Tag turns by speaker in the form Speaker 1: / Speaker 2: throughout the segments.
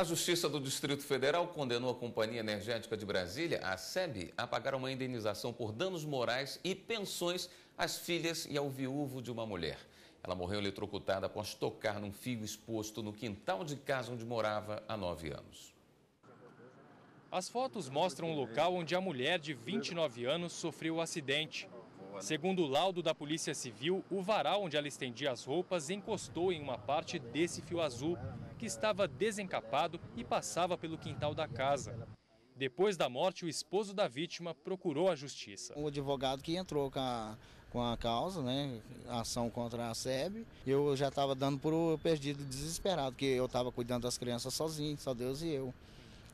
Speaker 1: A Justiça do Distrito Federal condenou a Companhia Energética de Brasília, a SEB, a pagar uma indenização por danos morais e pensões às filhas e ao viúvo de uma mulher. Ela morreu eletrocutada após tocar num fio exposto no quintal de casa onde morava há nove anos. As fotos mostram o local onde a mulher de 29 anos sofreu o acidente. Né? Segundo o laudo da Polícia Civil, o varal onde ela estendia as roupas encostou em uma parte desse fio azul, que estava desencapado e passava pelo quintal da casa. Depois da
Speaker 2: morte, o esposo da vítima procurou a justiça. O advogado que entrou com a, com a causa, né, a ação contra a SEB, eu já estava dando por perdido, desesperado, porque eu estava cuidando das crianças sozinho, só Deus e eu.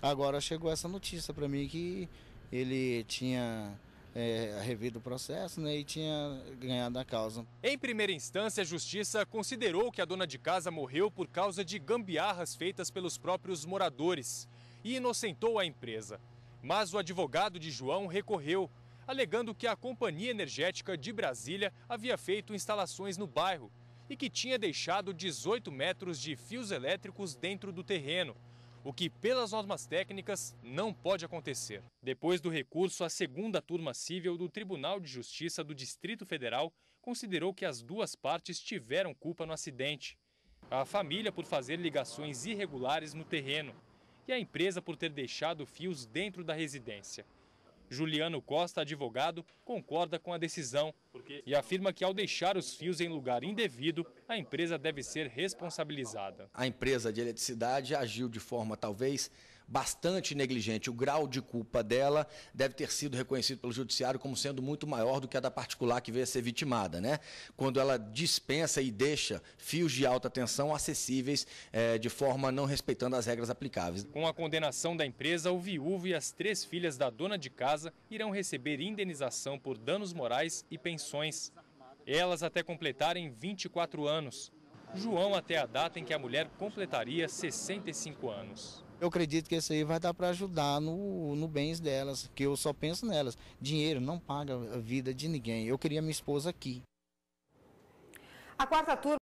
Speaker 2: Agora chegou essa notícia para mim que ele tinha é, revido o processo né, e tinha ganhado a causa.
Speaker 1: Em primeira instância, a justiça considerou que a dona de casa morreu por causa de gambiarras feitas pelos próprios moradores e inocentou a empresa. Mas o advogado de João recorreu, alegando que a Companhia Energética de Brasília havia feito instalações no bairro e que tinha deixado 18 metros de fios elétricos dentro do terreno o que, pelas normas técnicas, não pode acontecer. Depois do recurso, a segunda turma civil do Tribunal de Justiça do Distrito Federal considerou que as duas partes tiveram culpa no acidente. A família por fazer ligações irregulares no terreno e a empresa por ter deixado fios dentro da residência. Juliano Costa, advogado, concorda com a decisão e afirma que ao deixar os fios em lugar indevido, a empresa deve ser responsabilizada.
Speaker 3: A empresa de eletricidade agiu de forma talvez bastante negligente. O grau de culpa dela deve ter sido reconhecido pelo judiciário como sendo muito maior do que a da particular que veio a ser vitimada, né? Quando ela dispensa e deixa fios de alta tensão acessíveis é, de forma não respeitando as regras aplicáveis. Com
Speaker 1: a condenação da empresa, o viúvo e as três filhas da dona de casa irão receber indenização por danos morais e pensões. Elas até completarem 24 anos. João até a data em que a mulher completaria 65 anos.
Speaker 2: Eu acredito que isso aí vai dar para ajudar no, no bens delas, que eu só penso nelas. Dinheiro não paga a vida de ninguém. Eu queria minha esposa aqui.
Speaker 1: A quarta turma.